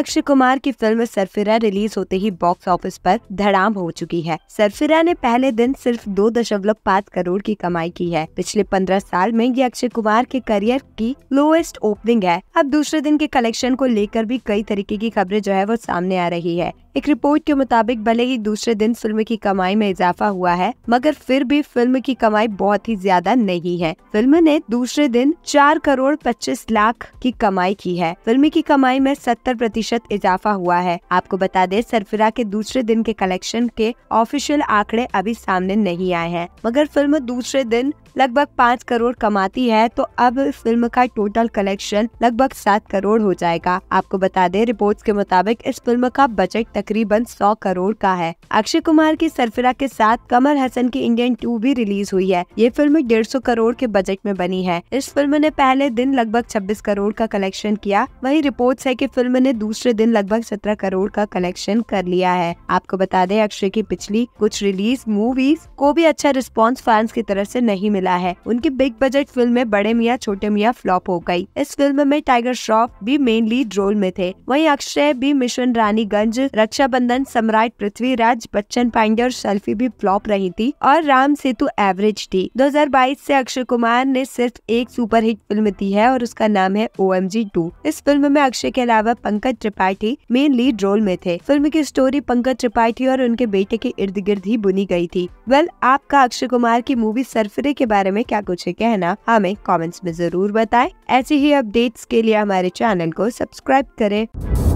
अक्षय कुमार की film Sarfira release होते ही box office पर धड़ाम हो चुकी है सरफिरा ने पहले दिन सिर्फ दो दशमलव पाँच करोड़ की कमाई की है पिछले पंद्रह साल में ये अक्षय कुमार के करियर की लोएस्ट ओपनिंग है अब दूसरे दिन के कलेक्शन को लेकर भी कई तरीके की खबरें जो है वो सामने आ रही है एक रिपोर्ट के मुताबिक भले ही दूसरे दिन फिल्म की कमाई में इजाफा हुआ है मगर फिर भी फिल्म की कमाई बहुत ही ज्यादा नहीं है फिल्म ने दूसरे दिन चार करोड़ पच्चीस लाख की कमाई की है फिल्म की कमाई में सत्तर प्रतिशत इजाफा हुआ है आपको बता दें सरफिरा के दूसरे दिन के कलेक्शन के ऑफिशियल आंकड़े अभी सामने नहीं आए हैं मगर फिल्म दूसरे दिन लगभग पाँच करोड़ कमाती है तो अब फिल्म का टोटल कलेक्शन लगभग सात करोड़ हो जाएगा आपको बता दें रिपोर्ट्स के मुताबिक इस फिल्म का बजट तकरीबन सौ करोड़ का है अक्षय कुमार की सरफरा के साथ कमल हसन की इंडियन टू भी रिलीज हुई है ये फिल्म डेढ़ सौ करोड़ के बजट में बनी है इस फिल्म ने पहले दिन लगभग छब्बीस करोड़ का कलेक्शन किया वही रिपोर्ट है की फिल्म ने दूसरे दिन लगभग सत्रह करोड़ का कलेक्शन कर लिया है आपको बता दें अक्षय की पिछली कुछ रिलीज मूवीज को भी अच्छा रिस्पॉन्स फैंस की तरफ ऐसी नहीं मिला मिला है उनकी बिग बजट फिल्म में बड़े मियाँ छोटे मियाँ फ्लॉप हो गई इस फिल्म में टाइगर श्रॉफ भी मेन लीड रोल में थे वहीं अक्षय भी मिशन रानीगंज रक्षाबंधन सम्राट पृथ्वीराज बच्चन पांडे और सेल्फी भी फ्लॉप रही थी और राम सेतु एवरेज थी 2022 से अक्षय कुमार ने सिर्फ एक सुपरहिट फिल्म दी है और उसका नाम है ओ एम इस फिल्म में अक्षय के अलावा Pankaj Tripathi main lead role में थे फिल्म की स्टोरी पंकज त्रिपाठी और उनके बेटे के इर्द गिर्द ही बुनी गई थी वेल आपका अक्षय कुमार की मूवी सरफरे के बारे में क्या कुछ है कहना हमें कमेंट्स में जरूर बताएं ऐसे ही अपडेट्स के लिए हमारे चैनल को सब्सक्राइब करें